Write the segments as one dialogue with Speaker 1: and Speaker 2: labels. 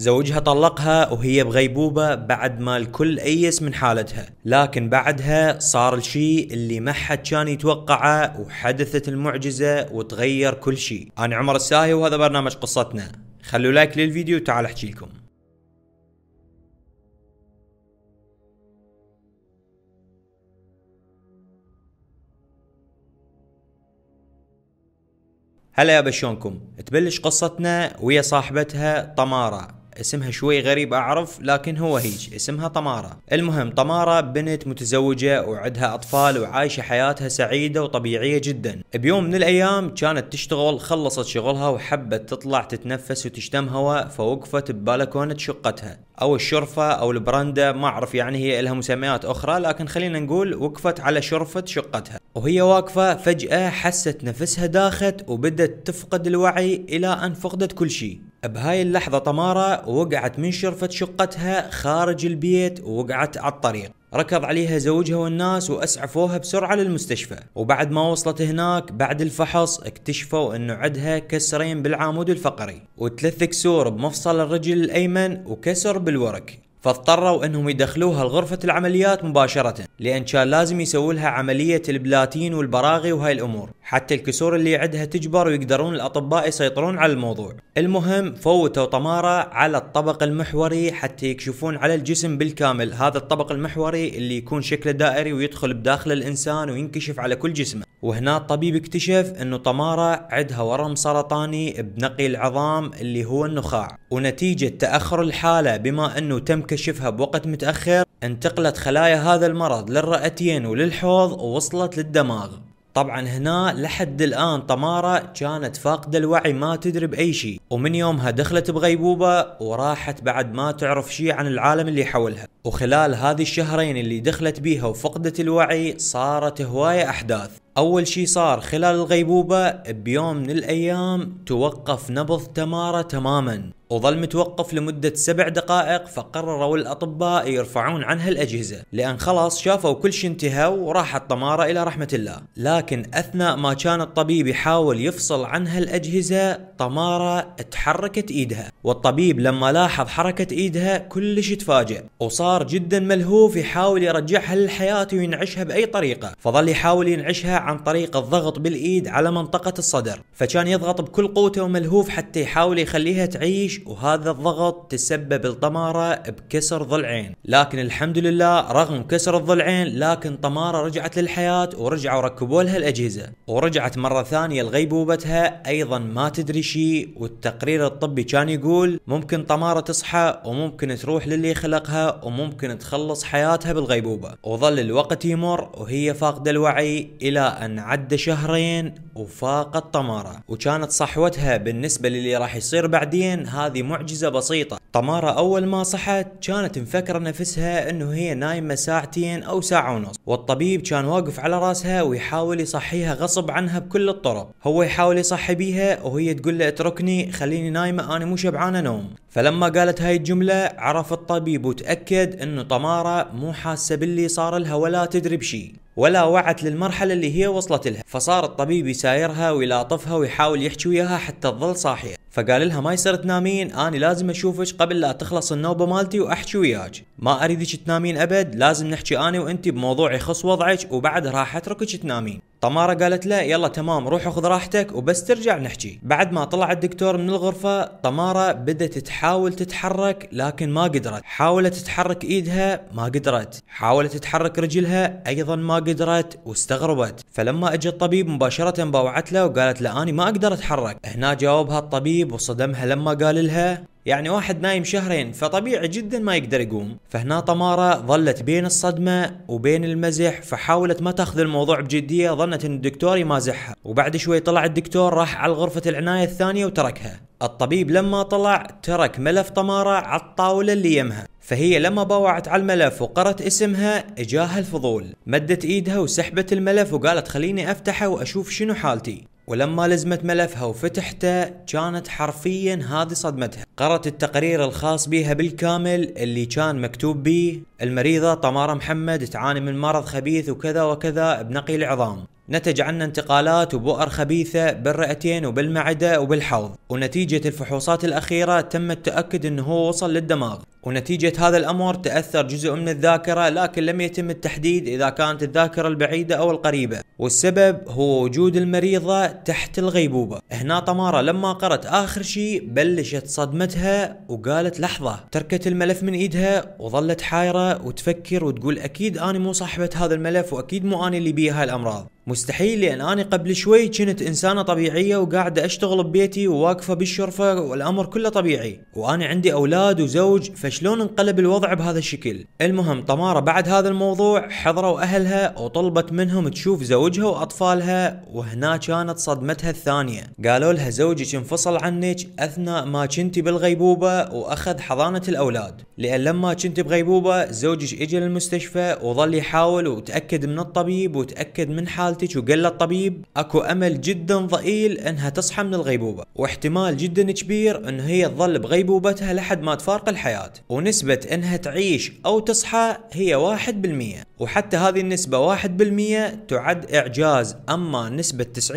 Speaker 1: زوجها طلقها وهي بغيبوبة بعد ما الكل أيس من حالتها لكن بعدها صار الشيء اللي ما حد كان يتوقعه وحدثت المعجزة وتغير كل شيء أنا عمر الساهي وهذا برنامج قصتنا خلوا لايك للفيديو وتعال احكي لكم هلا يا بشونكم تبلش قصتنا ويا صاحبتها طمارة اسمها شوي غريب اعرف لكن هو هيج اسمها طمارة المهم طمارة بنت متزوجة وعدها اطفال وعايشة حياتها سعيدة وطبيعية جدا بيوم من الايام كانت تشتغل خلصت شغلها وحبت تطلع تتنفس وتشتم هواء فوقفت ببالكونة شقتها او الشرفة او البراندة ما اعرف يعني هي لها مسميات اخرى لكن خلينا نقول وقفت على شرفة شقتها وهي واقفة فجأة حست نفسها داخت وبدت تفقد الوعي الى ان فقدت كل شيء بهاي اللحظة طمارة وقعت من شرفة شقتها خارج البيت ووقعت على الطريق ركض عليها زوجها والناس واسعفوها بسرعة للمستشفى وبعد ما وصلت هناك بعد الفحص اكتشفوا انه عندها كسرين بالعامود الفقري وثلاث كسور بمفصل الرجل الايمن وكسر بالورك فاضطروا انهم يدخلوها لغرفة العمليات مباشرة لان كان لازم يسولها عملية البلاتين والبراغي وهاي الامور حتى الكسور اللي عندها تجبر ويقدرون الاطباء يسيطرون على الموضوع المهم فوتوا طمارة على الطبق المحوري حتى يكشفون على الجسم بالكامل هذا الطبق المحوري اللي يكون شكله دائري ويدخل بداخل الانسان وينكشف على كل جسمه وهنا الطبيب اكتشف انه طمارة عندها ورم سرطاني بنقي العظام اللي هو النخاع ونتيجة تأخر الحالة بما انه تم كشفها بوقت متأخر انتقلت خلايا هذا المرض للرئتين وللحوض ووصلت للدماغ طبعا هنا لحد الآن طمارة كانت فاقدة الوعي ما تدري بأي شيء ومن يومها دخلت بغيبوبة وراحت بعد ما تعرف شيء عن العالم اللي حولها وخلال هذه الشهرين اللي دخلت بيها وفقدت الوعي صارت هواية أحداث أول شي صار خلال الغيبوبة بيوم من الأيام توقف نبض تمارة تماما وظل متوقف لمدة سبع دقائق فقرروا الأطباء يرفعون عنها الأجهزة لأن خلاص شافوا كل شي انتهى وراحت طمارة إلى رحمة الله لكن أثناء ما كان الطبيب يحاول يفصل عنها الأجهزة طمارة تحركت إيدها والطبيب لما لاحظ حركة إيدها كلش تفاجئ وصار جدا ملهوف يحاول يرجعها للحياة وينعشها بأي طريقة فظل يحاول ينعشها عن طريق الضغط بالايد على منطقة الصدر فكان يضغط بكل قوته وملهوف حتى يحاول يخليها تعيش وهذا الضغط تسبب الطمارة بكسر ضلعين لكن الحمد لله رغم كسر الضلعين لكن طمارة رجعت للحياة ورجعوا ركبوا لها الاجهزة ورجعت مرة ثانية لغيبوبتها ايضا ما تدري شيء والتقرير الطبي كان يقول ممكن طمارة تصحى وممكن تروح للي خلقها وممكن تخلص حياتها بالغيبوبة وظل الوقت يمر وهي فاقدة الوعي الى أن عدى شهرين وفاقت طمارة وكانت صحوتها بالنسبة للي راح يصير بعدين هذه معجزة بسيطة طمارة أول ما صحت كانت مفكرة نفسها أنه هي نايمة ساعتين أو ساعة ونص والطبيب كان واقف على راسها ويحاول يصحيها غصب عنها بكل الطرق هو يحاول يصحي بيها وهي تقول له اتركني خليني نايمة أنا مو شبعانة نوم فلما قالت هاي الجملة عرف الطبيب وتأكد أنه طمارة مو حاسة باللي صار لها ولا تدري بشي ولا وعت للمرحلة اللي هي وصلت لها فصار الطبيب يسايرها ويلاطفها ويحاول يحكي وياها حتى تظل صاحية فقال لها ما يصير تنامين أنا لازم أشوفك قبل لا تخلص النوبة مالتي وأحكي وياك ما أريدك تنامين أبد لازم نحكي أنا وأنت بموضوع يخص وضعك وبعد راح أتركك تنامين طمارة قالت له يلا تمام روح خذ راحتك وبس ترجع نحكي بعد ما طلع الدكتور من الغرفة طمارة بدت تحاول تتحرك لكن ما قدرت حاولت تتحرك ايدها ما قدرت حاولت تتحرك رجلها ايضا ما قدرت واستغربت فلما اجى الطبيب مباشرة باوعت له وقالت له اني ما اقدر اتحرك هنا جاوبها الطبيب الطبيب وصدمها لما قال لها يعني واحد نايم شهرين فطبيعي جدا ما يقدر يقوم فهنا طمارة ظلت بين الصدمة وبين المزح فحاولت ما تاخذ الموضوع بجدية ظنت ان الدكتور يمازحها وبعد شوي طلع الدكتور راح على غرفة العناية الثانية وتركها الطبيب لما طلع ترك ملف طمارة على الطاولة اللي يمها فهي لما باوعت على الملف وقرت اسمها اجاها الفضول مدت ايدها وسحبت الملف وقالت خليني افتحه واشوف شنو حالتي ولما لزمت ملفها وفتحته كانت حرفيا هذه صدمتها قرأت التقرير الخاص بها بالكامل اللي كان مكتوب به المريضة طمارة محمد تعاني من مرض خبيث وكذا وكذا بنقي العظام نتج عنه انتقالات وبؤر خبيثة بالرئتين وبالمعدة وبالحوض ونتيجة الفحوصات الأخيرة تم التأكد أنه وصل للدماغ ونتيجة هذا الأمر تأثر جزء من الذاكرة لكن لم يتم التحديد إذا كانت الذاكرة البعيدة أو القريبة والسبب هو وجود المريضة تحت الغيبوبة هنا طمارة لما قرأت آخر شيء بلشت صدمتها وقالت لحظة تركت الملف من إيدها وظلت حايرة وتفكر وتقول أكيد أنا مو صاحبة هذا الملف وأكيد مو أنا اللي بيها الأمراض مستحيل لان انا قبل شوي كنت انسانه طبيعيه وقاعده اشتغل ببيتي وواقفه بالشرفه والامر كله طبيعي وانا عندي اولاد وزوج فش شلون انقلب الوضع بهذا الشكل المهم طمارة بعد هذا الموضوع حضروا أهلها وطلبت منهم تشوف زوجها وأطفالها وهنا كانت صدمتها الثانية قالوا لها زوجك انفصل عنك أثناء ما كنت بالغيبوبة وأخذ حضانة الأولاد لأن لما كنت بغيبوبة زوجك إجى للمستشفى وظل يحاول وتأكد من الطبيب وتأكد من حالتك وقال الطبيب أكو أمل جدا ضئيل أنها تصحى من الغيبوبة واحتمال جدا كبير أن هي تظل بغيبوبتها لحد ما تفارق الحياة ونسبة انها تعيش او تصحى هي 1% وحتى هذه النسبة 1% تعد اعجاز اما نسبة 90%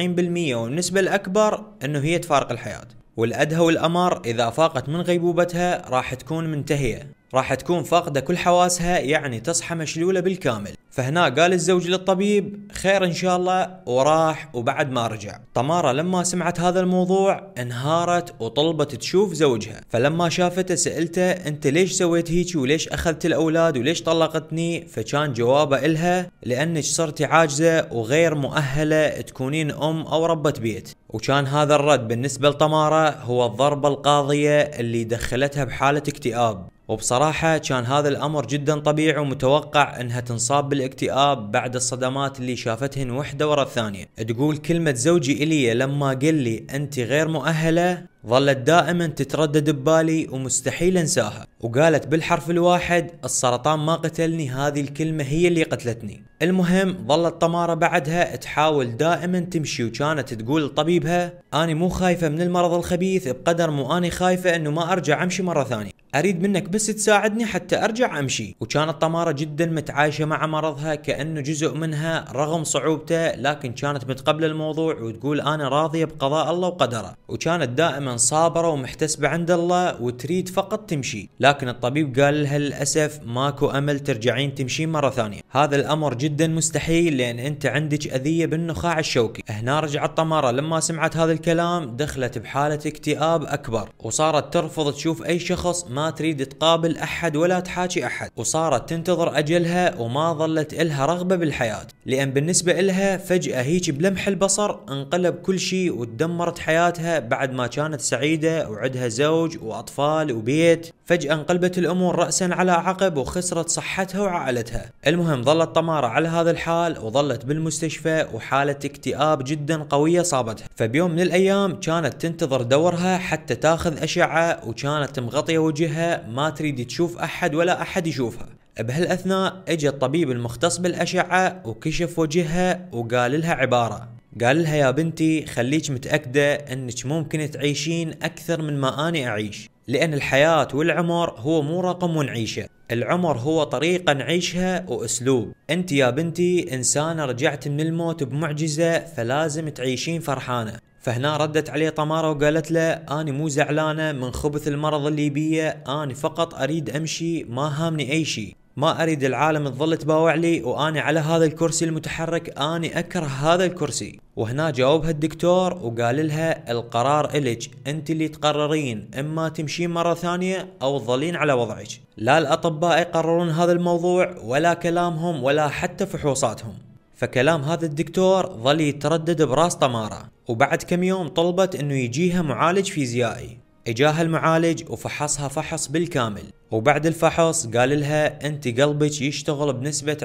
Speaker 1: والنسبة الاكبر انه هي تفارق الحياة والادهى والامر اذا فاقت من غيبوبتها راح تكون منتهية راح تكون فاقدة كل حواسها يعني تصحى مشلولة بالكامل فهنا قال الزوج للطبيب خير ان شاء الله وراح وبعد ما رجع طمارة لما سمعت هذا الموضوع انهارت وطلبت تشوف زوجها فلما شافته سألته انت ليش سويت هيك وليش اخذت الاولاد وليش طلقتني فكان جوابه الها لانك صرتي عاجزة وغير مؤهلة تكونين ام او ربة بيت وكان هذا الرد بالنسبة لطمارة هو الضربة القاضية اللي دخلتها بحالة اكتئاب وبصراحة كان هذا الأمر جدا طبيعي ومتوقع أنها تنصاب بالاكتئاب بعد الصدمات اللي شافتهن وحدة ورا الثانية تقول كلمة زوجي إلي لما قال لي أنت غير مؤهلة ظلت دائما تتردد ببالي ومستحيل انساها وقالت بالحرف الواحد السرطان ما قتلني هذه الكلمة هي اللي قتلتني المهم ظلت طمارة بعدها تحاول دائما تمشي وكانت تقول لطبيبها اني مو خايفة من المرض الخبيث بقدر مو اني خايفة انه ما ارجع امشي مرة ثانية اريد منك بس تساعدني حتى ارجع امشي وكانت طمارة جدا متعايشة مع مرضها كأنه جزء منها رغم صعوبته لكن كانت متقبلة الموضوع وتقول انا راضية بقضاء الله وقدره وكانت دائما صابرة ومحتسبة عند الله وتريد فقط تمشي لكن الطبيب قال لها للأسف ماكو امل ترجعين تمشين مرة ثانية هذا الامر جدا مستحيل لان انت عندك اذية بالنخاع الشوكي هنا رجعت طمارة لما سمعت هذا الكلام دخلت بحالة اكتئاب اكبر وصارت ترفض تشوف اي شخص ما ما تريد تقابل أحد ولا تحاكي أحد وصارت تنتظر أجلها وما ظلت إلها رغبة بالحياة لأن بالنسبة إلها فجأة هيك بلمح البصر انقلب كل شيء وتدمرت حياتها بعد ما كانت سعيدة وعدها زوج وأطفال وبيت فجأة انقلبت الأمور رأسا على عقب وخسرت صحتها وعائلتها المهم ظلت طمارة على هذا الحال وظلت بالمستشفى وحالة اكتئاب جدا قوية صابتها فبيوم من الأيام كانت تنتظر دورها حتى تاخذ أشعة وكانت مغطية وجهها ما تريد تشوف أحد ولا أحد يشوفها بهالأثناء اجى الطبيب المختص بالأشعة وكشف وجهها وقال لها عبارة قال لها يا بنتي خليك متأكدة أنك ممكن تعيشين أكثر من ما أنا أعيش لأن الحياة والعمر هو مو رقم ونعيشه العمر هو طريقة نعيشها وأسلوب أنت يا بنتي إنسانة رجعت من الموت بمعجزة فلازم تعيشين فرحانة فهنا ردت عليه طمارة وقالت له أنا مو زعلانة من خبث المرض اللي بيه أنا فقط أريد أمشي ما هامني أي شيء ما اريد العالم تظل تباوع لي واني على هذا الكرسي المتحرك اني اكره هذا الكرسي وهنا جاوبها الدكتور وقال لها القرار الك انت اللي تقررين اما تمشين مره ثانيه او تظلين على وضعك لا الاطباء يقررون هذا الموضوع ولا كلامهم ولا حتى فحوصاتهم فكلام هذا الدكتور ظل يتردد براس طماره وبعد كم يوم طلبت انه يجيها معالج فيزيائي اجاها المعالج وفحصها فحص بالكامل وبعد الفحص قال لها انت قلبك يشتغل بنسبة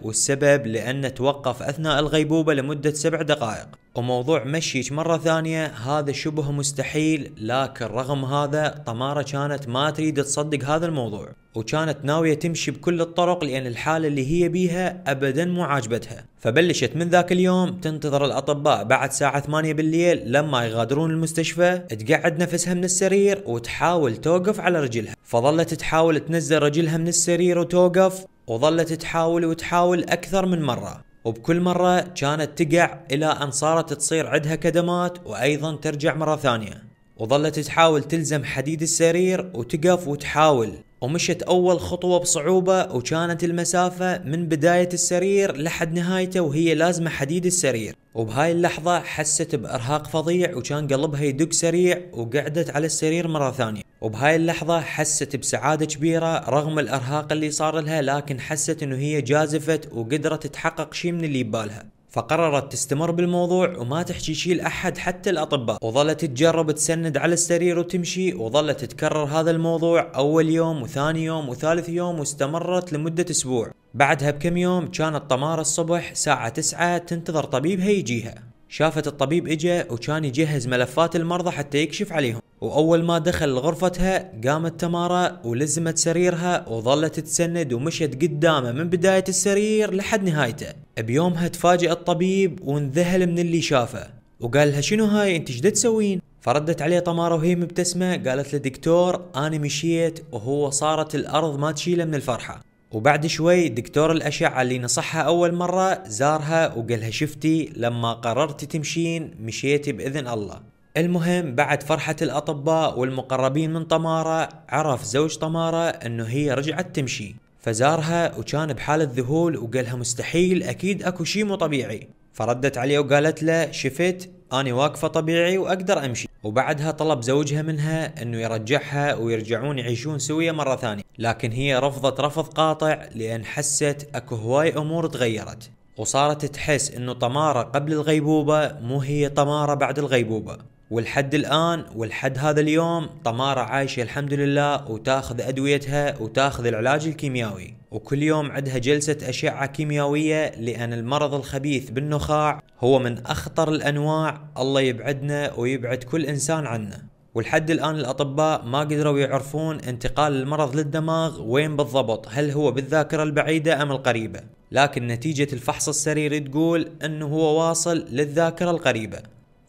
Speaker 1: 20% والسبب لانه توقف اثناء الغيبوبة لمدة سبع دقائق وموضوع مشيك مرة ثانية هذا شبه مستحيل لكن رغم هذا طمارة كانت ما تريد تصدق هذا الموضوع وكانت ناوية تمشي بكل الطرق لأن الحالة اللي هي بيها أبدا مو عاجبتها فبلشت من ذاك اليوم تنتظر الأطباء بعد ساعة ثمانية بالليل لما يغادرون المستشفى تقعد نفسها من السرير وتحاول توقف على رجلها فظلت تحاول تنزل رجلها من السرير وتوقف وظلت تحاول وتحاول أكثر من مرة وبكل مرة كانت تقع إلى أن صارت تصير عندها كدمات وأيضا ترجع مرة ثانية وظلت تحاول تلزم حديد السرير وتقف وتحاول ومشت أول خطوة بصعوبة وكانت المسافة من بداية السرير لحد نهايته وهي لازمة حديد السرير وبهاي اللحظة حست بإرهاق فظيع وكان قلبها يدق سريع وقعدت على السرير مرة ثانية وبهاي اللحظة حست بسعادة كبيرة رغم الإرهاق اللي صار لها لكن حست إنه هي جازفت وقدرت تحقق شيء من اللي ببالها فقررت تستمر بالموضوع وما تحكي شيء لأحد حتى الأطباء وظلت تجرب تسند على السرير وتمشي وظلت تكرر هذا الموضوع أول يوم وثاني يوم وثالث يوم واستمرت لمدة أسبوع بعدها بكم يوم كانت طمارة الصبح ساعة 9 تنتظر طبيبها يجيها شافت الطبيب اجا وكان يجهز ملفات المرضى حتى يكشف عليهم واول ما دخل غرفتها قامت تمارا ولزمت سريرها وظلت تسند ومشت قدامه من بداية السرير لحد نهايته بيومها تفاجئ الطبيب وانذهل من اللي شافه وقال لها شنو هاي انت شدا تسوين فردت عليه تمارا وهي مبتسمة قالت له دكتور أنا مشيت وهو صارت الأرض ما تشيله من الفرحة وبعد شوي دكتور الأشعة اللي نصحها أول مرة زارها وقالها شفتي لما قررت تمشين مشيتي بإذن الله المهم بعد فرحة الأطباء والمقربين من طمارة عرف زوج طمارة أنه هي رجعت تمشي فزارها وكان بحالة ذهول وقالها مستحيل أكيد أكو شي مو طبيعي فردت عليه وقالت له شفت أنا واقفة طبيعي وأقدر أمشي وبعدها طلب زوجها منها انه يرجعها ويرجعون يعيشون سويا مرة ثانية لكن هي رفضت رفض قاطع لان حست اكو هواي امور تغيرت وصارت تحس انه طمارة قبل الغيبوبة مو هي طمارة بعد الغيبوبة والحد الآن والحد هذا اليوم طمارة عايشة الحمد لله وتاخذ أدويتها وتاخذ العلاج الكيميائي وكل يوم عندها جلسة أشعة كيميائية لأن المرض الخبيث بالنخاع هو من أخطر الأنواع الله يبعدنا ويبعد كل إنسان عنه ولحد الان الاطباء ما قدروا يعرفون انتقال المرض للدماغ وين بالضبط هل هو بالذاكره البعيده ام القريبه لكن نتيجه الفحص السريري تقول انه هو واصل للذاكره القريبه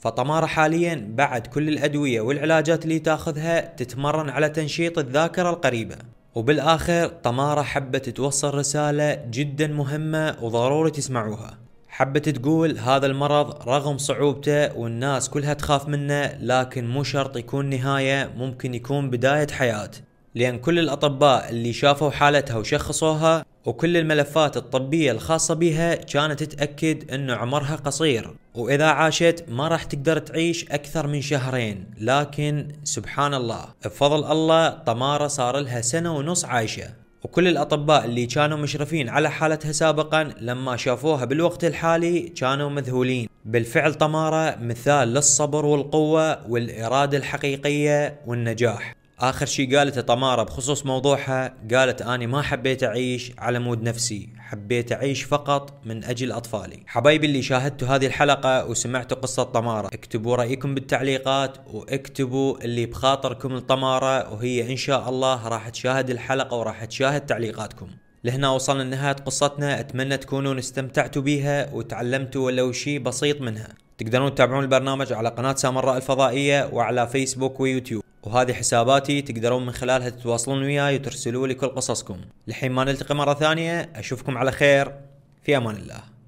Speaker 1: فطمارة حاليا بعد كل الأدوية والعلاجات اللي تاخذها تتمرن على تنشيط الذاكرة القريبة وبالآخر طمارة حبت توصل رسالة جدا مهمة وضروري تسمعوها حبت تقول هذا المرض رغم صعوبته والناس كلها تخاف منه لكن مو شرط يكون نهاية ممكن يكون بداية حياة لأن كل الأطباء اللي شافوا حالتها وشخصوها وكل الملفات الطبية الخاصة بها كانت تتأكد أن عمرها قصير واذا عاشت ما راح تقدر تعيش اكثر من شهرين لكن سبحان الله بفضل الله طمارة صار لها سنة ونص عايشة وكل الأطباء اللي كانوا مشرفين على حالتها سابقا لما شافوها بالوقت الحالي كانوا مذهولين بالفعل طمارة مثال للصبر والقوة والإرادة الحقيقية والنجاح آخر شي قالته طمارة بخصوص موضوعها قالت أني ما حبيت أعيش على مود نفسي حبيت أعيش فقط من أجل أطفالي حبايبي اللي شاهدتوا هذه الحلقة وسمعتوا قصة طمارة اكتبوا رأيكم بالتعليقات واكتبوا اللي بخاطركم لطمارة وهي إن شاء الله راح تشاهد الحلقة وراح تشاهد تعليقاتكم لهنا وصلنا لنهاية قصتنا أتمنى تكونون استمتعتوا بيها وتعلمتوا ولو شيء بسيط منها تقدرون تتابعون البرنامج على قناة سامراء الفضائية وعلى فيسبوك ويوتيوب وهذه حساباتي تقدرون من خلالها تتواصلون وياي وترسلوا لي كل قصصكم لحين ما نلتقي مرة ثانية أشوفكم على خير في أمان الله